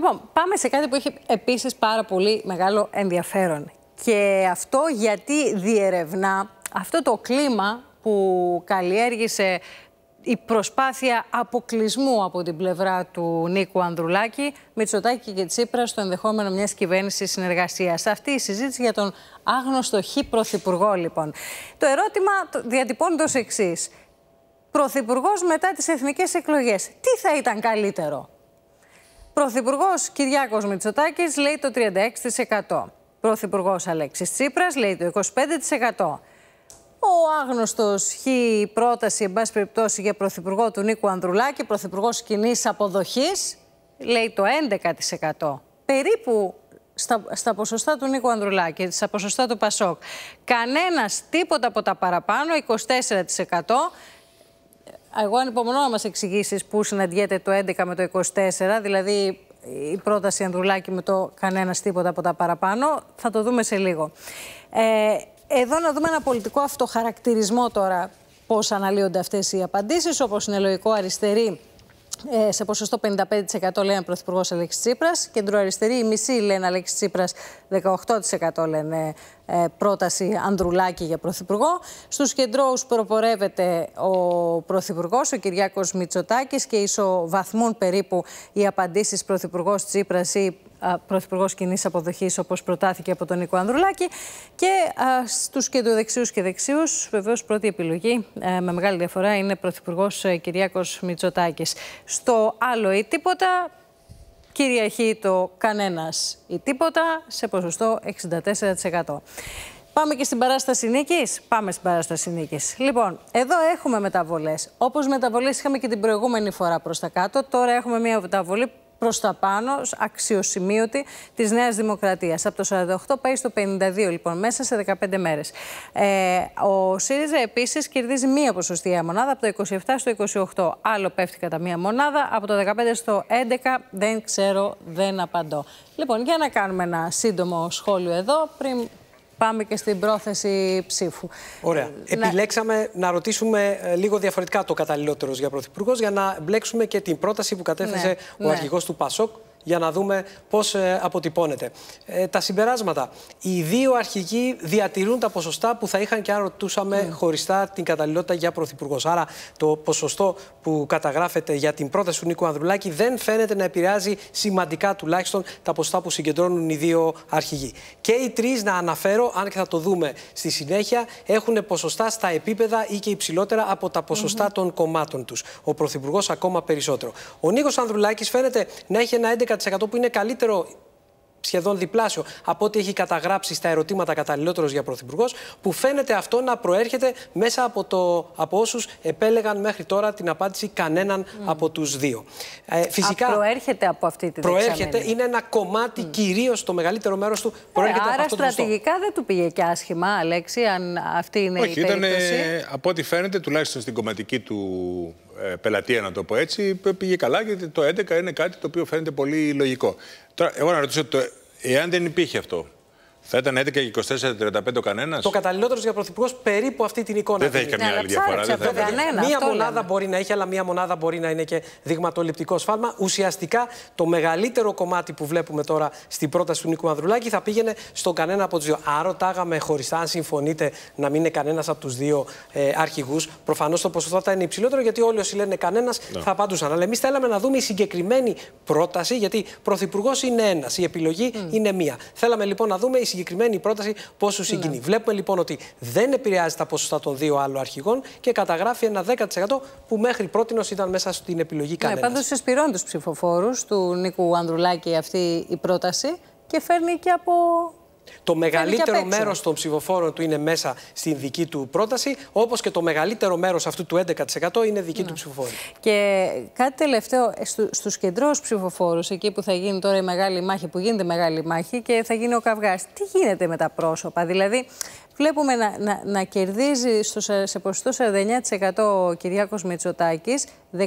Λοιπόν, πάμε σε κάτι που έχει επίσης πάρα πολύ μεγάλο ενδιαφέρον. Και αυτό γιατί διερευνά αυτό το κλίμα που καλλιέργησε η προσπάθεια αποκλεισμού από την πλευρά του Νίκου Ανδρουλάκη, Μητσοτάκη και Τσίπρας στο ενδεχόμενο μιας κυβέρνησης συνεργασίας. Αυτή η συζήτηση για τον άγνωστο χ πρωθυπουργό, λοιπόν. Το ερώτημα διατυπώνει το εξής. Πρωθυπουργός μετά τις εθνικές εκλογές, τι θα ήταν καλύτερο, Πρωθυπουργός Κυριάκος Μητσοτάκης λέει το 36%. Πρωθυπουργός Αλέξης Τσίπρας λέει το 25%. Ο άγνωστος χ πρόταση, εν πάση περιπτώσει, για πρωθυπουργό του Νίκου Ανδρουλάκη, πρωθυπουργός κοινής αποδοχής, λέει το 11%. Περίπου στα, στα ποσοστά του Νίκου Ανδρουλάκη, στα ποσοστά του Πασόκ. Κανένας τίποτα από τα παραπάνω, 24%. Εγώ ανυπομονώ να μας εξηγήσεις πού συναντιέται το 11 με το 24, δηλαδή η πρόταση Ανδρουλάκη με το κανένας τίποτα από τα παραπάνω. Θα το δούμε σε λίγο. Ε, εδώ να δούμε ένα πολιτικό αυτοχαρακτηρισμό τώρα πώς αναλύονται αυτές οι απαντήσεις. Όπως είναι λογικό αριστερή ε, σε ποσοστό 55% λένε Πρωθυπουργός Αλέξης Τσίπρας. Κεντροαριστερή, η μισή λένε Αλέξης Τσίπρας, 18% λένε ε, πρόταση Ανδρουλάκη για Πρωθυπουργό. Στους κεντρώους προπορεύεται ο Πρωθυπουργός, ο Κυριάκος Μητσοτάκης και ισοβαθμούν περίπου οι απαντήσεις Πρωθυπουργός Τσίπρας ή Πρωθυπουργός Κοινής Αποδοχής, όπως προτάθηκε από τον Νίκο Ανδρουλάκη. Και στους κεντροδεξιούς και δεξιούς, βεβαίως, πρώτη επιλογή ε, με μεγάλη διαφορά είναι Πρωθυπουργός ε, Κυριάκος Μητσοτάκης. Στο άλλο ή τίποτα, κυριαρχεί το κανένας ή τίποτα σε ποσοστό 64%. Πάμε και στην παράσταση νίκης. Πάμε στην παράσταση νίκης. Λοιπόν, εδώ έχουμε μεταβολές. Όπως μεταβολές είχαμε και την προηγούμενη φορά προς τα κάτω, τώρα έχουμε μια μεταβολή προς τα πάνω, αξιοσημείωτη της Νέας Δημοκρατίας. Από το 48 πάει στο 52, λοιπόν, μέσα σε 15 μέρες. Ε, ο ΣΥΡΙΖΑ επίσης κερδίζει μία ποσοστιαία μονάδα από το 27 στο 28. Άλλο πέφτει κατά μία μονάδα. Από το 15 στο 11 δεν ξέρω, δεν απαντώ. Λοιπόν, για να κάνουμε ένα σύντομο σχόλιο εδώ πριν πάμε και στην πρόθεση ψήφου. Ωραία. Ε, Επιλέξαμε να ρωτήσουμε ε, λίγο διαφορετικά το καταλληλότερος για πρωθυπουργός για να μπλέξουμε και την πρόταση που κατέθεσε ναι, ο ναι. αρχηγός του ΠΑΣΟΚ, για να δούμε πώς ε, αποτυπώνεται. Ε, τα συμπεράσματα. Οι δύο αρχηγοί διατηρούν τα ποσοστά που θα είχαν και αν ρωτούσαμε ναι. χωριστά την καταλληλότητα για πρωθυπουργός. Άρα το ποσοστό που καταγράφεται για την πρόταση του Νίκου Ανδρουλάκη δεν φαίνεται να επηρεάζει σημαντικά τουλάχιστον τα ποσοστά που συγκεντρώνουν οι δύο αρχηγοί. Και οι τρεις, να αναφέρω, αν και θα το δούμε στη συνέχεια, έχουν ποσοστά στα επίπεδα ή και υψηλότερα από τα ποσοστά των κομμάτων τους. Ο πρωθυπουργός ακόμα περισσότερο. Ο Νίκος Ανδρουλάκης φαίνεται να έχει ένα 11 10% που είναι καλύτερο σχεδόν διπλάσιο από ό,τι έχει καταγράψει στα ερωτήματα καταλληλότερος για πρωθυπουργός, που φαίνεται αυτό να προέρχεται μέσα από, το, από όσους επέλεγαν μέχρι τώρα την απάντηση κανέναν από τους δύο. Ε, φυσικά, Α, προέρχεται από αυτή τη Προέρχεται, είναι ένα κομμάτι mm. κυρίως το μεγαλύτερο μέρος του προέρχεται ε, άρα από αυτό στρατηγικά δεν του πήγε και άσχημα, Αλέξη, αν αυτή είναι Όχι, η περίπτωση. Όχι, ήταν από ό,τι φαίνεται, τουλάχιστον στην κομματική του ε, πελατεία, να το πω έτσι, πήγε καλά γιατί το 11 είναι κάτι το οποίο φαίνεται πολύ λογικό. Τώρα, εγώ να ρωτήσω, το, εάν δεν υπήρχε αυτό, θα ήταν 11 και 24-35 ο κανένας. Το καταλληλότερο για πρωθυπουργός περίπου αυτή την εικόνα. Δεν θα έχει καμιά ναι, άλλη διαφορά. Ναι, ναι, μία μονάδα μπορεί να έχει, αλλά μία μονάδα μπορεί να είναι και δειγματοληπτικό σφάλμα. Ουσιαστικά το μεγαλύτερο κομμάτι που βλέπουμε τώρα στην πρόταση του Νίκου Ανδρουλάκη θα πήγαινε στον κανένα από τους δύο. Αν ρωτάγαμε χωριστά, αν συμφωνείτε να μην είναι κανένας από τους δύο ε, αρχηγούς, προφανώς το ποσοστό θα είναι υψηλότερο γιατί όλοι όσοι λένε κανένας θα απαντούσαν. Αλλά εμείς θέλαμε να δούμε η συγκεκριμένη πρόταση, γιατί πρωθυπουργός είναι ένας, η επιλογή είναι μία. Θέλαμε λοιπόν να δούμε η συγκεκριμένη πρόταση πόσο ναι. συγκινεί. Βλέπουμε λοιπόν ότι δεν επηρεάζει τα ποσοστά των δύο άλλων αρχηγών και καταγράφει ένα 10% που μέχρι πρώτη ήταν μέσα στην επιλογή κανένα. Ναι, πάντω συσπηρώνει τους ψηφοφόρους του Νίκου Ανδρουλάκη αυτή η πρόταση και φέρνει και από το μεγαλύτερο μέρος των ψηφοφόρων του είναι μέσα στην δική του πρόταση, όπως και το μεγαλύτερο μέρος αυτού του 11% είναι δική του ψηφοφόρου. Και κάτι τελευταίο, ε, στου κεντρώου ψηφοφόρους, εκεί που θα γίνει τώρα η μεγάλη μάχη, που γίνεται μεγάλη μάχη και θα γίνει ο καυγάς. Τι γίνεται με τα πρόσωπα, δηλαδή Βλέπουμε να, να, να κερδίζει στο, σε ποσοστό 49% ο Κυριάκος Μητσοτάκης, 19%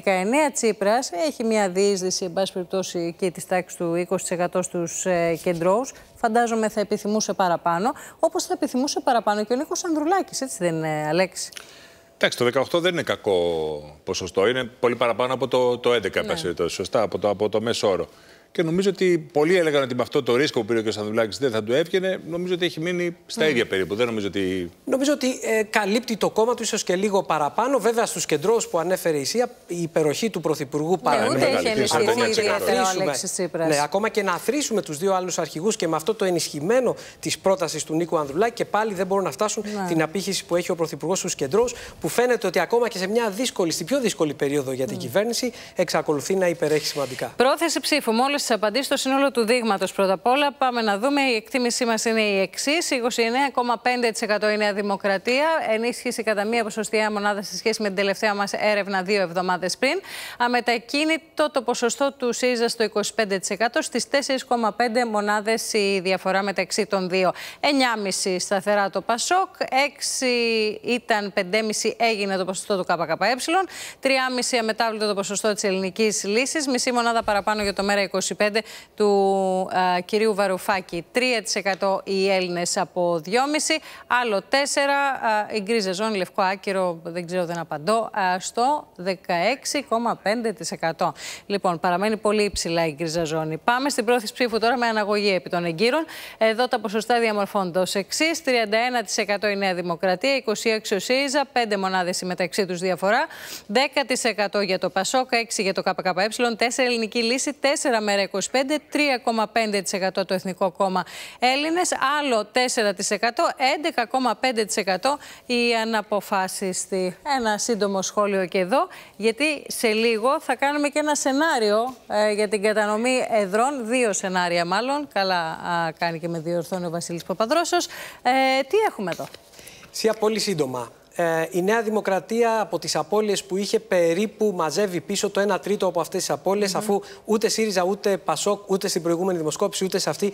Τσίπρας, έχει μια διείσδυση, εν περιπτώσει, και της τάξης του 20% στους ε, κεντρώους. Φαντάζομαι θα επιθυμούσε παραπάνω, όπως θα επιθυμούσε παραπάνω και ο Νίκος Ανδρουλάκης, έτσι δεν είναι, Αλέξη. Εντάξει, το 18 δεν είναι κακό ποσοστό. Είναι πολύ παραπάνω από το, το 11, ναι. σωστά, από το, από το μέσο όρο και νομίζω ότι πολλοί έλεγαν ότι με αυτό το ρίσκο που πήρε ο κ. Σανδουλάκη δεν θα του έβγαινε. Νομίζω ότι έχει μείνει στα ίδια περίπου. Δεν νομίζω ότι. Νομίζω ότι ε, καλύπτει το κόμμα του ίσως και λίγο παραπάνω. Βέβαια, στους κεντρώου που ανέφερε η ΣΥΑ, η υπεροχή του Πρωθυπουργού ναι, παραμένει. Ναι, ούτε έχει ενισχυθεί ναι, ακόμα και να αφρίσουμε τους δύο άλλους αρχηγούς και με αυτό το ενισχυμένο της πρότασης του Νίκου Ανδρουλάκη και πάλι δεν μπορούν να φτάσουν ναι. την απήχηση που έχει ο Πρωθυπουργός στους κεντρώου, που φαίνεται ότι ακόμα και σε μια δύσκολη, στην πιο δύσκολη περίοδο για την ναι. κυβέρνηση, εξακολουθεί να υπερέχει σημαντικά. Πρόθεση ψήφου. Μόλις τις απαντήσω στο σύνολο του δείγματος. Πρώτα απ' όλα, πάμε να δούμε. Η εκτίμησή μας είναι η εξής: 29,5% η Νέα Δημοκρατία. Ενίσχυση κατά μία ποσοστιαία μονάδα σε σχέση με την τελευταία μας έρευνα δύο εβδομάδες πριν. Αμετακίνητο το ποσοστό του ΣΥΖΑ στο 25%. Στις 4,5 μονάδες η διαφορά μεταξύ των δύο. 9,5 σταθερά το ΠΑΣΟΚ. 6 ήταν 5,5 έγινε το ποσοστό του ΚΚΕ. 3,5 αμετάβλητο το ποσοστό της ελληνικής λύσης. Μισή μονάδα παραπάνω για το ΜΕΡΑ 20%. 25 του κυρίου Βαρουφάκη. 3% οι Έλληνες από 2,5%. Άλλο 4% η γκρίζα ζώνη, λευκό άκυρο, δεν ξέρω, δεν απαντώ, α, στο 16,5%. Λοιπόν, παραμένει πολύ υψηλά η γκρίζα ζώνη. Πάμε στην πρόθεση ψήφου τώρα με αναγωγή επί των εγκύρων. Εδώ τα ποσοστά διαμορφώνονται ως εξής: 31% η Νέα Δημοκρατία, 26% ο ΣΥΡΙΖΑ, 5 μονάδες η μεταξύ τους διαφορά, 10% για το ΠΑΣΟΚ, 6% για το ΚΚΕ, 4 ελληνική λύση, 4 25, 3,5% το Εθνικό Κόμμα Έλληνες. άλλο 4%, 11,5% οι αναποφάσιστοι. Ένα σύντομο σχόλιο και εδώ, γιατί σε λίγο θα κάνουμε και ένα σενάριο ε, για την κατανομή εδρών, δύο σενάρια μάλλον, καλά κάνει και με διορθώνει ο Βασίλης Παπαδρόσος. Ε, τι έχουμε εδώ. Σία, πολύ σύντομα. Ε, η Νέα Δημοκρατία από τις απώλειες που είχε περίπου μαζεύει πίσω το 1 τρίτο από αυτές τις απωλειε mm -hmm. αφού ούτε ΣΥΡΙΖΑ ούτε ΠΑΣΟΚ ούτε στην προηγούμενη δημοσκόπηση ούτε σε αυτή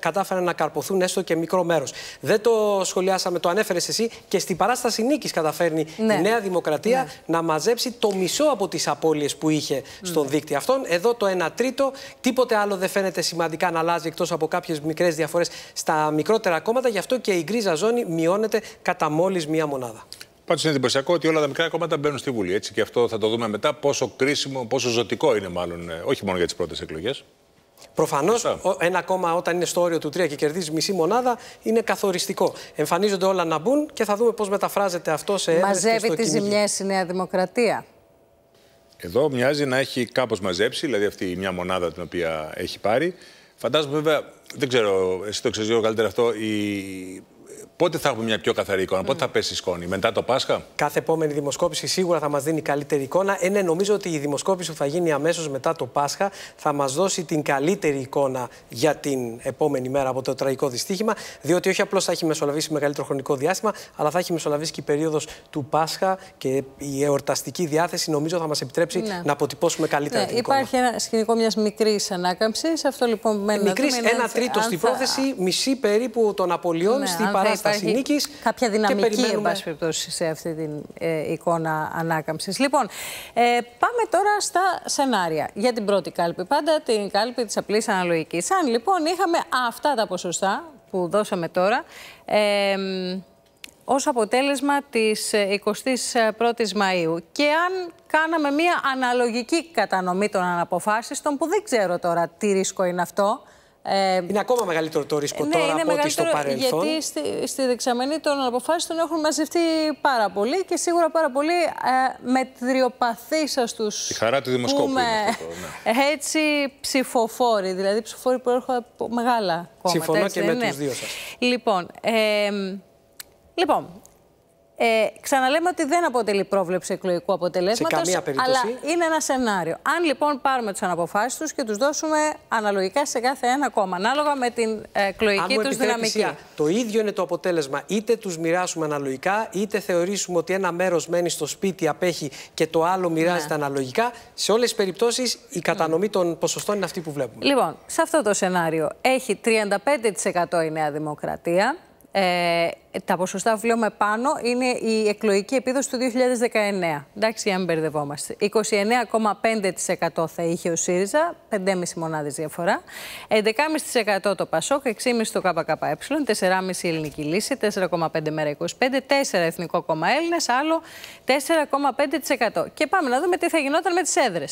κατάφεραν να καρποθούν έστω και μικρό μέρος. Δεν το σχολιάσαμε, το ανέφερες εσύ και στην παράσταση νίκης καταφέρνει ναι. η Νέα Δημοκρατία ναι. να μαζέψει το μισό από τις απώλειες που είχε στον δίκτυο αυτόν. Εδώ το 1 τρίτο, τίποτε άλλο δεν φαίνεται σημαντικά να αλλάζει εκτός από κάποιες μικρές διαφορές στα μικρότερα κόμματα, γι' αυτό και η γκρίζα ζώνη μειώνεται κατά μόλις μία μονάδα. Ελλάδα. Πάντως είναι εντυπωσιακό ότι όλα τα μικρά κόμματα μπαίνουν στη Βουλή. Έτσι, και αυτό θα το δούμε μετά πόσο κρίσιμο, πόσο ζωτικό είναι μάλλον, ε, όχι μόνο για τις πρώτες εκλογές. Προφανώς, ένα κόμμα όταν είναι στο όριο του 3 και κερδίζει μισή μονάδα είναι καθοριστικό. Εμφανίζονται όλα να μπουν και θα δούμε πώς μεταφράζεται αυτό σε ένα. Μαζεύει τι ζημιές η Νέα Δημοκρατία. Εδώ μοιάζει να έχει κάπως μαζέψει, δηλαδή αυτή η μια μονάδα την οποία έχει πάρει. Φαντάζομαι βέβαια, δεν ξέρω, εσύ το ξέρεις καλύτερα αυτό, η... Πότε θα έχουμε μια πιο καθαρή εικόνα, mm. πότε θα πέσει η σκόνη, μετά το Πάσχα. Κάθε επόμενη δημοσκόπηση σίγουρα θα μας δίνει καλύτερη εικόνα. Ε, ναι, νομίζω ότι η δημοσκόπηση που θα γίνει αμέσως μετά το Πάσχα θα μας δώσει την καλύτερη εικόνα για την επόμενη μέρα από το τραγικό δυστύχημα. Διότι όχι απλώς θα έχει μεσολαβήσει μεγαλύτερο χρονικό διάστημα, αλλά θα έχει μεσολαβήσει και η περίοδος του Πάσχα και η εορταστική διάθεση νομίζω θα μας επιτρέψει ναι. να αποτυπώσουμε καλύτερα ναι, την εικόνα. Υπάρχει ένα σκηνικό μιας μικρής ανάκαμψης. Αυτό λοιπόν μένει Μικρή, ένα τρίτο στην πρόθεση, μισή περίπου των απολειών ναι, στην παράσταση κάποια δυναμική περιμένουμε... εν πάση περιπτώσει σε αυτή την ε, εικόνα ανάκαμψης. Λοιπόν, ε, πάμε τώρα στα σενάρια για την πρώτη κάλπη. Πάντα την κάλπη της απλής αναλογικής. Αν λοιπόν είχαμε αυτά τα ποσοστά που δώσαμε τώρα... Ε, ως αποτέλεσμα της 21ης ε, Μαΐου. Και αν κάναμε μία αναλογική κατανομή των αναποφάσεων, που δεν ξέρω τώρα τι ρίσκο είναι αυτό, ε, είναι ακόμα μεγαλύτερο το ρίσκο ε, ναι, τώρα από ό,τι στο παρελθόν. Γιατί στη, στη δεξαμενή των αποφάσεων έχουν μαζευτεί πάρα πολύ και σίγουρα πάρα πολύ ε, μετριοπαθείς, σας τους Η χαρά του δημοσκόπου. Πούμε, ναι. Έτσι ψηφοφόροι, δηλαδή ψηφοφόροι που έρχονται από μεγάλα κόμματα. Συμφωνώ και με τους δύο σας. Λοιπόν, ε, λοιπόν, ε, ξαναλέμε ότι δεν αποτελεί πρόβλεψη εκλογικού αποτελέσματος. Αλλά είναι ένα σενάριο. Αν λοιπόν πάρουμε τις αναποφάσεις τους και τους δώσουμε αναλογικά σε κάθε ένα κόμμα, ανάλογα με την εκλογική του δυναμική. Το ίδιο είναι το αποτέλεσμα. Είτε τους μοιράσουμε αναλογικά, είτε θεωρήσουμε ότι ένα μέρος μένει στο σπίτι, απέχει και το άλλο μοιράζεται ναι. αναλογικά. Σε όλες τις περιπτώσεις η κατανομή των ποσοστών είναι αυτή που βλέπουμε. Λοιπόν, σε αυτό το σενάριο έχει 35% η Νέα Δημοκρατία. Ε, τα ποσοστά που βλέπουμε πάνω είναι η εκλογική επίδοση του 2019. Εντάξει, για να μην μπερδευόμαστε. 29,5% θα είχε ο ΣΥΡΙΖΑ, 5,5 μονάδες διαφορά. 11,5% το ΠΑΣΟΚ, 6,5% το ΚΚΕ, 4,5% η ελληνική λύση, 4,5% μέρα 25, 4% εθνικό κόμμα Έλληνε, άλλο 4,5%. Και πάμε να δούμε τι θα γινόταν με τις έδρες.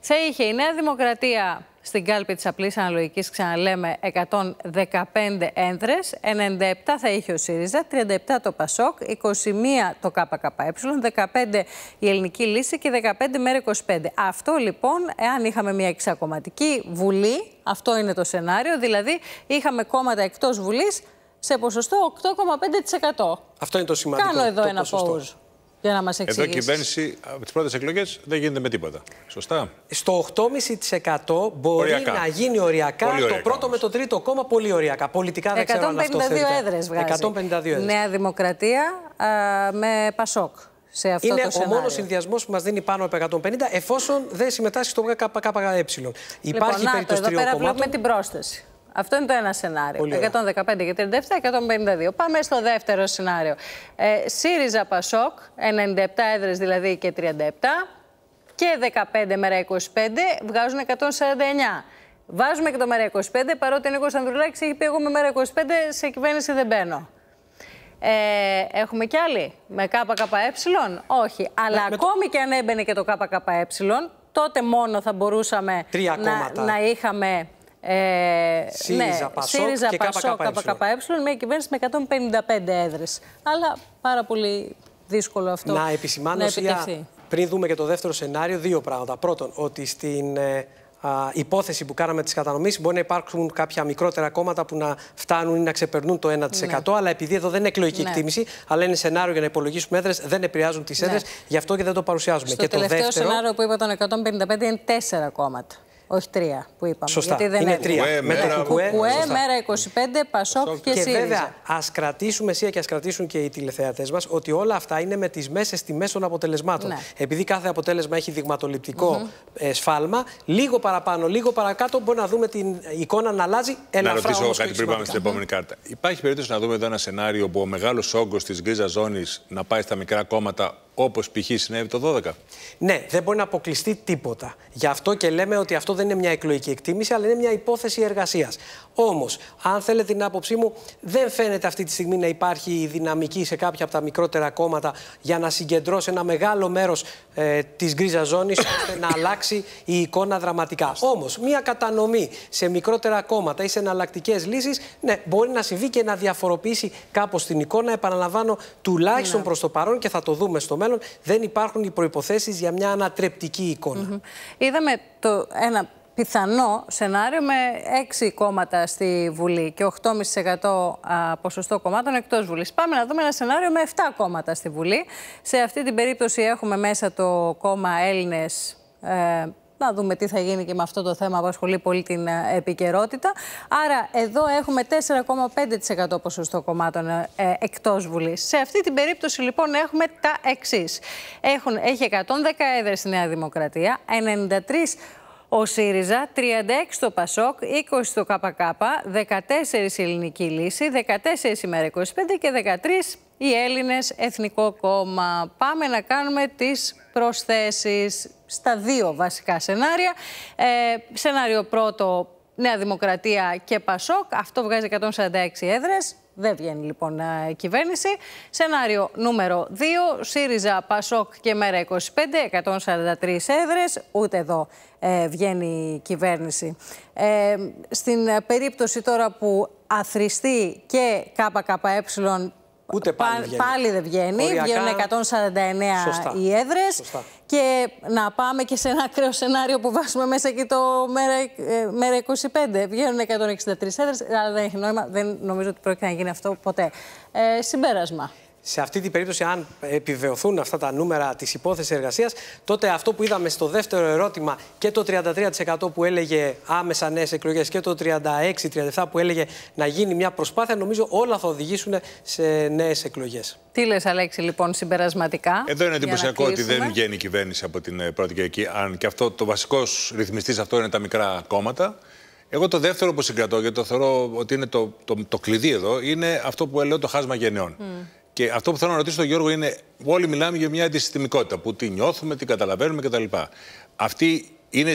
Θα είχε η Νέα Δημοκρατία στην κάλπη της απλής αναλογικής ξαναλέμε, 115 ένδρε, 97 θα είχε ο ΣΥΡΙΖΑ, 37 το ΠΑΣΟΚ, 21 το ΚΚΕ, 15 η Ελληνική Λύση και 15 μέρα 25. Αυτό λοιπόν, εάν είχαμε μια εξακομματική βουλή, αυτό είναι το σενάριο, δηλαδή είχαμε κόμματα εκτός βουλής σε ποσοστό 8,5%. Αυτό είναι το σημαντικό. Κάνω εδώ ένα ποσοστό. Εδώ η κυβέρνηση από τις πρώτες εκλογές δεν γίνεται με τίποτα. Σωστά. Στο 8,5% μπορεί να γίνει οριακά, το πρώτο με το τρίτο κόμμα πολύ οριακά. Πολιτικά δεν ξέρω αν αυτό έδρες βγάζει. 152 έδρες. Νέα Δημοκρατία α, με Πασόκ. Σε αυτό είναι ο μόνος συνδυασμός που μας δίνει πάνω από 150 εφόσον δεν συμμετάσχει στο ΚΚΕ. Λοιπόν, Υπάρχει λοιπόν, περίπτωση εδώ πέρα βλέπουμε την πρόσθεση. Αυτό είναι το ένα σενάριο. 115 και 37, 152. Πάμε στο δεύτερο σενάριο. Ε, ΣΥΡΙΖΑ ΠΑΣΟΚ, 97 έδρες δηλαδή και 37 και 15 μέρα 25 βγάζουν 149. Βάζουμε και το μέρα 25, παρότι ο Νίκος Ανδρουλάκης έχει πει: Εγώ με μέρα 25 σε κυβέρνηση δεν μπαίνω. Ε, έχουμε κι άλλοι. Με ΚΚΕ. Όχι. Αλλά με, ακόμη και αν έμπαινε και το ΚΚΕ, τότε μόνο θα μπορούσαμε να είχαμε ε, ΣΥΡΙΖΑ, ναι, ΠΑΣΟΚ ΣΥΡΙΖΑ, και ΠΑΣΟΚ, ΚΚΕ, μια κυβέρνηση με 155 έδρες. Αλλά πάρα πολύ δύσκολο αυτό να, επισημάνω να πριν δούμε και το δεύτερο σενάριο, δύο πράγματα. Πρώτον, ότι στην ε, υπόθεση που κάναμε τη κατανομής, μπορεί να υπάρξουν κάποια μικρότερα κόμματα που να φτάνουν ή να ξεπερνούν το 1%. Ναι. Αλλά επειδή εδώ δεν είναι εκλογική ναι. εκτίμηση, αλλά είναι σενάριο για να υπολογίσουμε έδρες, δεν επηρεάζουν τις έδρε, ναι. γι' αυτό και δεν το παρουσιάζουμε. Στο και το δεύτερο... σενάριο που είπα των 155 είναι 4 κόμματα. Όχι τρία που είπαμε. Σωστά. Γιατί δεν είναι τρία. με το κουκουέ. κουκουέ μέρα 25, Πασόκ και, και ΣΥΡΙΖΑ. Και βέβαια, ας κρατήσουμε εσύ και ας κρατήσουν και οι τηλεθεατές μας ότι όλα αυτά είναι με τις μέσες τιμές των αποτελεσμάτων. Ναι. Επειδή κάθε αποτέλεσμα έχει δειγματοληπτικό mm -hmm. σφάλμα, λίγο παραπάνω, λίγο παρακάτω μπορεί να δούμε την εικόνα να αλλάζει ένα Να ρωτήσω κάτι πριν πάμε στην επόμενη κάρτα. Υπάρχει περίπτωση να δούμε εδώ ένα σενάριο που ο μεγάλος όγκος της γκρίζα ζώνης να πάει στα μικρά κόμματα όπως π.χ. συνέβη το 12. Ναι, δεν μπορεί να αποκλειστεί τίποτα. Γι' αυτό και λέμε ότι αυτό δεν είναι μια εκλογική εκτίμηση, αλλά είναι μια υπόθεση εργασίας. Όμως, αν θέλετε την άποψή μου, δεν φαίνεται αυτή τη στιγμή να υπάρχει η δυναμική σε κάποια από τα μικρότερα κόμματα για να συγκεντρώσει ένα μεγάλο μέρος ε, της γκρίζα ζώνης, ώστε να αλλάξει η εικόνα δραματικά. Όμως, μια κατανομή σε μικρότερα κόμματα ή σε εναλλακτικές λύσεις, ναι, μπορεί να συμβεί και να διαφοροποιήσει κάπως την εικόνα. Επαναλαμβάνω, τουλάχιστον ναι. προς το παρόν και θα το δούμε στο μέλλον, δεν υπάρχουν οι προποθέσει για μια ανατρεπτική εικόνα. Είδαμε το, ένα πιθανό σενάριο με 6 κόμματα στη Βουλή και 8,5% ποσοστό κομμάτων εκτός Βουλής. Πάμε να δούμε ένα σενάριο με 7 κόμματα στη Βουλή. Σε αυτή την περίπτωση έχουμε μέσα το κόμμα Έλληνες ε, να δούμε τι θα γίνει και με αυτό το θέμα που ασχολεί πολύ την ε, επικαιρότητα. Άρα εδώ έχουμε 4,5% ποσοστό κομμάτων ε, ε, εκτός Βουλής. Σε αυτή την περίπτωση λοιπόν έχουμε τα εξής. Έχουν, έχει 110 έδρες στη Νέα Δημοκρατία, 93 ο ΣΥΡΙΖΑ, 36 το ΠΑΣΟΚ, 20 το ΚΚ, 14 η Ελληνική Λύση, 14 η 25 και 13 οι Έλληνες Εθνικό Κόμμα. Πάμε να κάνουμε τις προσθέσεις στα δύο βασικά σενάρια. Ε, σενάριο πρώτο, Νέα Δημοκρατία και ΠΑΣΟΚ. Αυτό βγάζει 146 έδρες. Δεν βγαίνει λοιπόν ε, κυβέρνηση. Σενάριο νούμερο 2. ΣΥΡΙΖΑ, ΠΑΣΟΚ και ΜΕΡΑ 25, 143 έδρες. Ούτε εδώ ε, βγαίνει η κυβέρνηση. Ε, στην ε, περίπτωση τώρα που αθρηστεί και ΚΚΕ Ούτε πάλι, πάλι δεν βγαίνει. Οριακά... Βγαίνουν 149 Σωστά. οι έδρες και να πάμε και σε ένα ακραίο σενάριο που βάζουμε μέσα και το μέρα, 25. Ε, Βγαίνουν 163 έδρες, αλλά δεν έχει νόημα. Δεν νομίζω ότι πρόκειται να γίνει αυτό ποτέ. Ε, συμπέρασμα σε αυτή την περίπτωση, αν επιβεβαιωθούν αυτά τα νούμερα της υπόθεσης εργασίας, τότε αυτό που είδαμε στο δεύτερο ερώτημα και το 33% που έλεγε άμεσα νέες εκλογές και το 36-37% που έλεγε να γίνει μια προσπάθεια, νομίζω όλα θα οδηγήσουν σε νέες εκλογές. Τι λες, Αλέξη, λοιπόν, συμπερασματικά. Εδώ είναι εντυπωσιακό ότι δεν βγαίνει η κυβέρνηση από την ε, πρώτη Κυριακή. Αν και αυτό το βασικός ρυθμιστής αυτό είναι τα μικρά κόμματα. Εγώ το δεύτερο που συγκρατώ, γιατί το θεωρώ ότι είναι το, το, κλειδί εδώ, είναι αυτό που λέω το χάσμα γενναιών. Και αυτό που θέλω να ρωτήσω τον Γιώργο είναι, όλοι μιλάμε για μια αντισυστημικότητα που τη νιώθουμε, την καταλαβαίνουμε κτλ. Αυτή είναι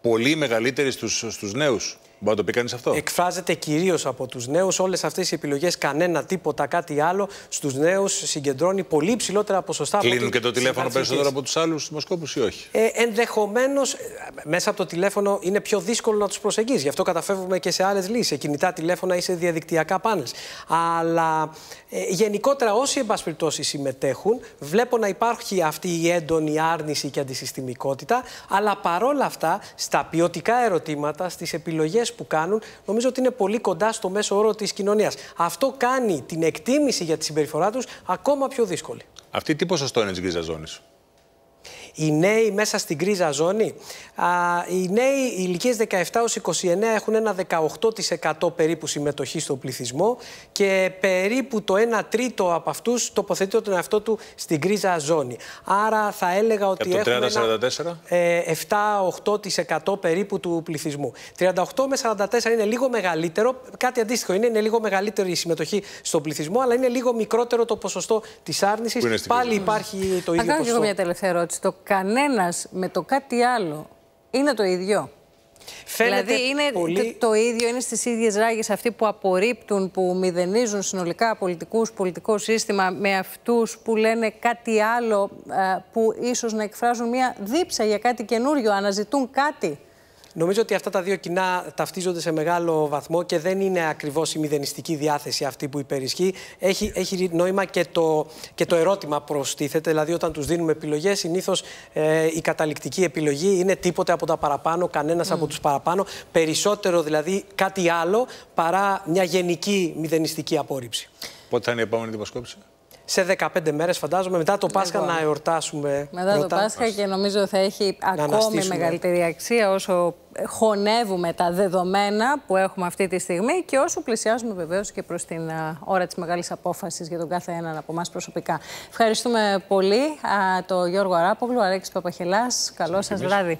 πολύ μεγαλύτερη στους, στους νέους. Μπορεί να το πει κανείς αυτό. Εκφράζεται κυρίως από τους νέους. Όλες αυτές οι επιλογές, κανένα τίποτα, κάτι άλλο, στους νέους συγκεντρώνει πολύ ψηλότερα ποσοστά. Κλείνουν από και το τηλέφωνο περισσότερο από τους άλλους δημοσκόπου ή όχι. Ε, Ενδεχομένως ε, μέσα από το τηλέφωνο είναι πιο δύσκολο να τους προσεγγίζει. Γι' αυτό καταφεύγουμε και σε άλλες λύσεις, σε κινητά τηλέφωνα ή σε διαδικτυακά πάνελ. Αλλά ε, γενικότερα όσοι εν συμμετέχουν, βλέπω να υπάρχει αυτή η έντονη άρνηση και αντισυστημικότητα. Αλλά παρόλα αυτά, στα ποιοτικά ερωτήματα, στις επιλογές που κάνουν, νομίζω ότι είναι πολύ κοντά στο μέσο όρο της κοινωνίας. Αυτό κάνει την εκτίμηση για τη συμπεριφορά τους ακόμα πιο δύσκολη. Αυτή τι ποσοστό είναι της γκρίζα οι νέοι μέσα στην κρίζα ζώνη. Α, οι νέοι ηλικίες 17 29 έχουν ένα 18% περίπου συμμετοχή στον πληθυσμό και περίπου το 1 τρίτο από αυτούς τοποθετεί τον εαυτό του στην κρίζα ζώνη. Άρα θα έλεγα ότι έχουμε ένα, 7-8% ε, περίπου του πληθυσμού. 38 με 44 είναι λίγο μεγαλύτερο, κάτι αντίστοιχο είναι, είναι λίγο μεγαλύτερη η συμμετοχή στον πληθυσμό, αλλά είναι λίγο μικρότερο το ποσοστό της άρνησης. Πάλι υπάρχει το ίδιο κάνω ποσοστό. εγώ μια τελευταία ερώτηση. Το κανένας με το κάτι άλλο είναι το ίδιο. Φαίνεται δηλαδή είναι πολύ... το, ίδιο, είναι στις ίδιες ράγες αυτοί που απορρίπτουν, που μηδενίζουν συνολικά πολιτικούς, πολιτικό σύστημα με αυτούς που λένε κάτι άλλο ε, που ίσως να εκφράζουν μια δίψα για κάτι καινούριο, αναζητούν κάτι. Νομίζω ότι αυτά τα δύο κοινά ταυτίζονται σε μεγάλο βαθμό και δεν είναι ακριβώς η μηδενιστική διάθεση αυτή που υπερισχύει. Έχει, έχει νόημα και το, και το ερώτημα προστίθεται. Δηλαδή, όταν τους δίνουμε επιλογές, συνήθως ε, η καταληκτική επιλογή είναι τίποτε από τα παραπάνω, κανένας από mm. τους παραπάνω. Περισσότερο δηλαδή κάτι άλλο παρά μια γενική μηδενιστική απόρριψη. Πότε θα είναι η επόμενη δημοσκόπηση σε 15 μέρες, φαντάζομαι, μετά το Πάσχα λοιπόν, να εορτάσουμε. Μετά το Πάσχα και νομίζω θα έχει ακόμη μεγαλύτερη αξία όσο χωνεύουμε τα δεδομένα που έχουμε αυτή τη στιγμή και όσο πλησιάζουμε βεβαίως και προς την ώρα της μεγάλης απόφασης για τον κάθε έναν από εμάς προσωπικά. Ευχαριστούμε πολύ τον Γιώργο Αράπογλου, Αρέξη Παπαχελάς. Καλό σας βράδυ.